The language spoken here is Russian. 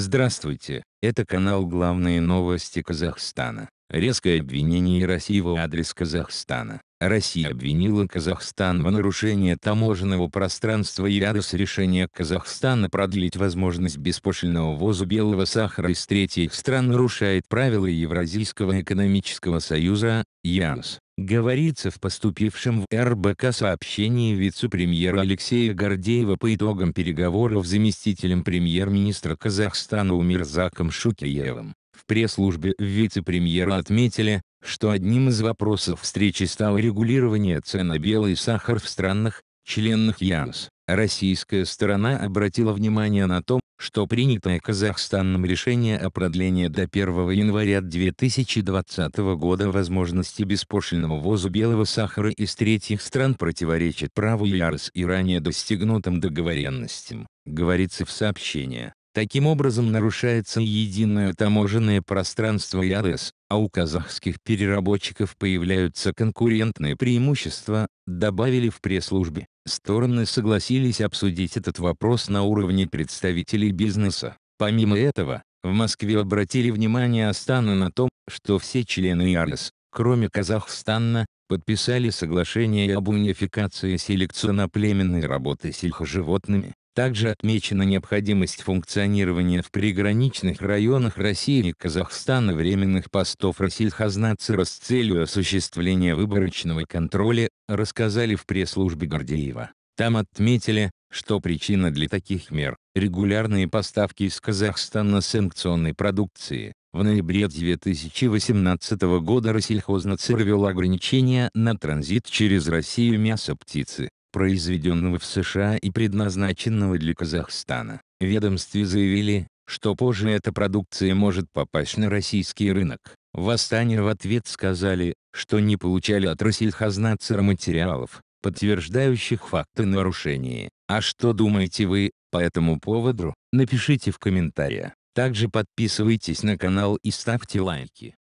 Здравствуйте, это канал «Главные новости Казахстана». Резкое обвинение России в адрес Казахстана. Россия обвинила Казахстан в нарушении таможенного пространства и ряда с решения Казахстана продлить возможность беспошлиного ввоза белого сахара из третьих стран нарушает правила Евразийского экономического союза, ЕАС. Говорится в поступившем в РБК сообщении вице-премьера Алексея Гордеева по итогам переговоров с заместителем премьер-министра Казахстана Умирзаком Шукеевым. В пресс-службе вице-премьера отметили, что одним из вопросов встречи стало регулирование цен на белый сахар в странах, членах ЕАС. Российская сторона обратила внимание на то, что принятое Казахстаном решение о продлении до 1 января 2020 года возможности беспошлиного ввоза белого сахара из третьих стран противоречит праву ЕАРС и ранее достигнутым договоренностям, говорится в сообщении. Таким образом нарушается единое таможенное пространство ЕАЭС, а у казахских переработчиков появляются конкурентные преимущества, добавили в пресс-службе. Стороны согласились обсудить этот вопрос на уровне представителей бизнеса. Помимо этого, в Москве обратили внимание Астана на том, что все члены ЕАЭС, кроме Казахстана, подписали соглашение об унификации селекционно-племенной работы сельхозживотными. Также отмечена необходимость функционирования в приграничных районах России и Казахстана временных постов Россельхознадзора с целью осуществления выборочного контроля, рассказали в пресс-службе Гордеева. Там отметили, что причина для таких мер – регулярные поставки из Казахстана санкционной продукции. В ноябре 2018 года Россельхознадзор ввел ограничения на транзит через Россию мяса птицы произведенного в США и предназначенного для Казахстана. В ведомстве заявили, что позже эта продукция может попасть на российский рынок. Восстание в ответ сказали, что не получали от Россельхознадзора материалов, подтверждающих факты нарушения. А что думаете вы по этому поводу, напишите в комментариях. Также подписывайтесь на канал и ставьте лайки.